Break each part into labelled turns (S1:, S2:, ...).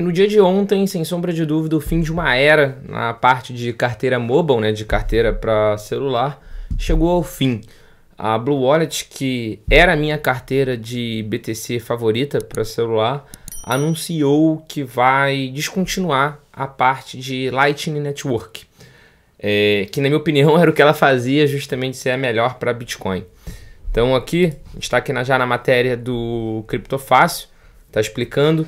S1: No dia de ontem, sem sombra de dúvida, o fim de uma era na parte de carteira mobile, né, de carteira para celular, chegou ao fim. A Blue Wallet, que era a minha carteira de BTC favorita para celular, anunciou que vai descontinuar a parte de Lightning Network, é, que na minha opinião era o que ela fazia justamente ser a melhor para Bitcoin. Então aqui, está aqui na, já na matéria do Criptofácil, está explicando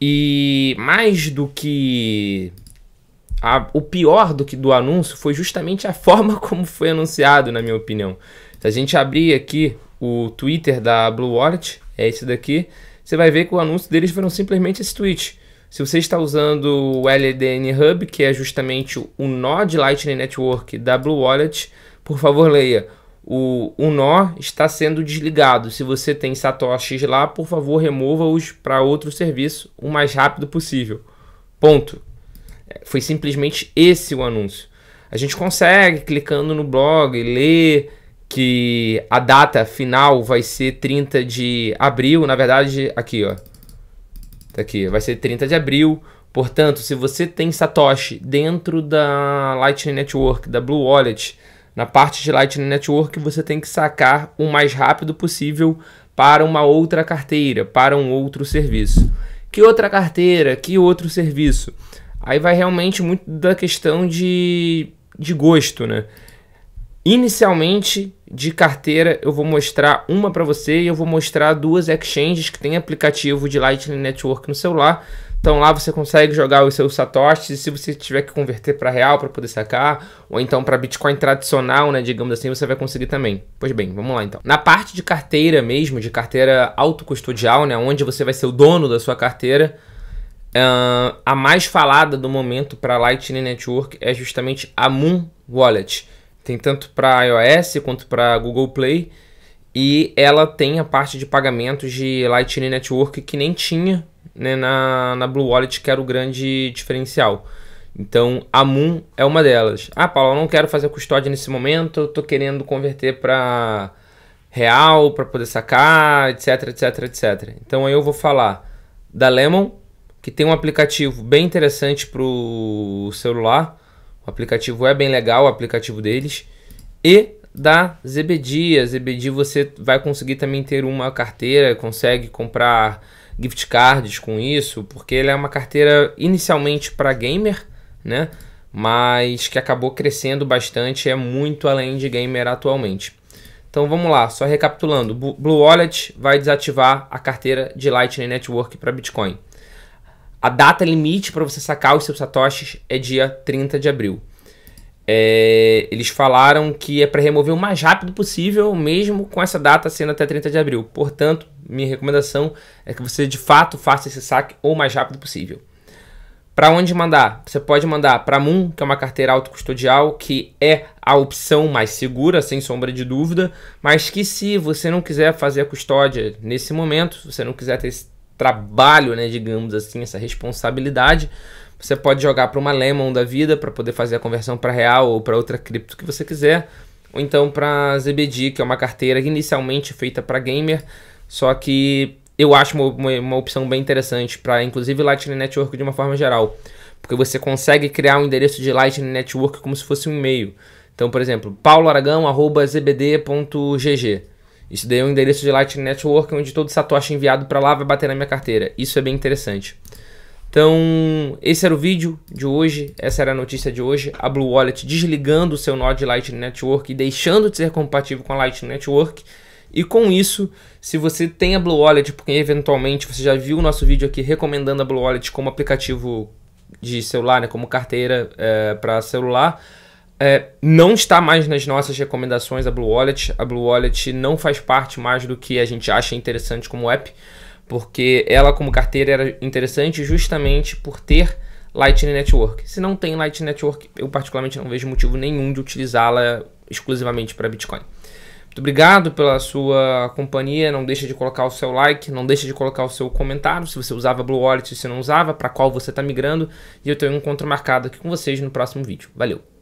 S1: e mais do que. A, o pior do que do anúncio foi justamente a forma como foi anunciado, na minha opinião. Se a gente abrir aqui o Twitter da Blue Wallet, é esse daqui, você vai ver que o anúncio deles foram simplesmente esse tweet. Se você está usando o LDN Hub, que é justamente o nó de Lightning Network da Blue Wallet, por favor leia o, o nó está sendo desligado. Se você tem satoshis lá, por favor, remova-os para outro serviço o mais rápido possível. Ponto. É, foi simplesmente esse o anúncio. A gente consegue clicando no blog, ler que a data final vai ser 30 de abril, na verdade, aqui, ó. Tá aqui, vai ser 30 de abril. Portanto, se você tem satoshi dentro da Lightning Network, da Blue Wallet, na parte de Lightning Network, você tem que sacar o mais rápido possível para uma outra carteira, para um outro serviço. Que outra carteira? Que outro serviço? Aí vai realmente muito da questão de, de gosto, né? Inicialmente, de carteira, eu vou mostrar uma para você e eu vou mostrar duas exchanges que tem aplicativo de Lightning Network no celular. Então lá você consegue jogar os seus satoshis, se você tiver que converter para real para poder sacar, ou então para Bitcoin tradicional, né, digamos assim, você vai conseguir também. Pois bem, vamos lá então. Na parte de carteira mesmo, de carteira autocustodial, né, onde você vai ser o dono da sua carteira, uh, a mais falada do momento para Lightning Network é justamente a Moon Wallet. Tem tanto para iOS quanto para Google Play. E ela tem a parte de pagamentos de Lightning Network que nem tinha né, na, na Blue Wallet, que era o grande diferencial. Então, a Moon é uma delas. Ah, Paulo, eu não quero fazer custódia nesse momento, eu tô querendo converter para real para poder sacar, etc, etc, etc. Então, aí eu vou falar da Lemon, que tem um aplicativo bem interessante para o celular, o aplicativo é bem legal, o aplicativo deles. E da Zebedi. A você vai conseguir também ter uma carteira, consegue comprar gift cards com isso, porque ela é uma carteira inicialmente para gamer, né? Mas que acabou crescendo bastante, é muito além de gamer atualmente. Então vamos lá, só recapitulando: Blue Wallet vai desativar a carteira de Lightning Network para Bitcoin. A data limite para você sacar os seus satoshis é dia 30 de abril. É, eles falaram que é para remover o mais rápido possível, mesmo com essa data sendo até 30 de abril. Portanto, minha recomendação é que você de fato faça esse saque o mais rápido possível. Para onde mandar? Você pode mandar para Moon, que é uma carteira autocustodial, que é a opção mais segura, sem sombra de dúvida, mas que se você não quiser fazer a custódia nesse momento, se você não quiser ter esse trabalho, né, digamos assim, essa responsabilidade, você pode jogar para uma Lemon da vida para poder fazer a conversão para real ou para outra cripto que você quiser, ou então para ZBD, que é uma carteira inicialmente feita para gamer, só que eu acho uma, uma opção bem interessante para inclusive Lightning Network de uma forma geral, porque você consegue criar um endereço de Lightning Network como se fosse um e-mail. Então, por exemplo, zbd.gg isso daí é um endereço de Lightning Network onde todo satoshi enviado para lá vai bater na minha carteira. Isso é bem interessante. Então, esse era o vídeo de hoje, essa era a notícia de hoje, a Blue Wallet desligando o seu nó de Lightning Network e deixando de ser compatível com a Lightning Network. E com isso, se você tem a Blue Wallet, porque eventualmente você já viu o nosso vídeo aqui recomendando a Blue Wallet como aplicativo de celular, né, como carteira é, eh, para celular, é, não está mais nas nossas recomendações a Blue Wallet. A Blue Wallet não faz parte mais do que a gente acha interessante como app, porque ela como carteira era interessante justamente por ter Lightning Network. Se não tem Lightning Network, eu particularmente não vejo motivo nenhum de utilizá-la exclusivamente para Bitcoin. Muito obrigado pela sua companhia. Não deixa de colocar o seu like, não deixa de colocar o seu comentário. Se você usava Blue Wallet, se não usava, para qual você está migrando. E eu tenho um encontro marcado aqui com vocês no próximo vídeo. Valeu!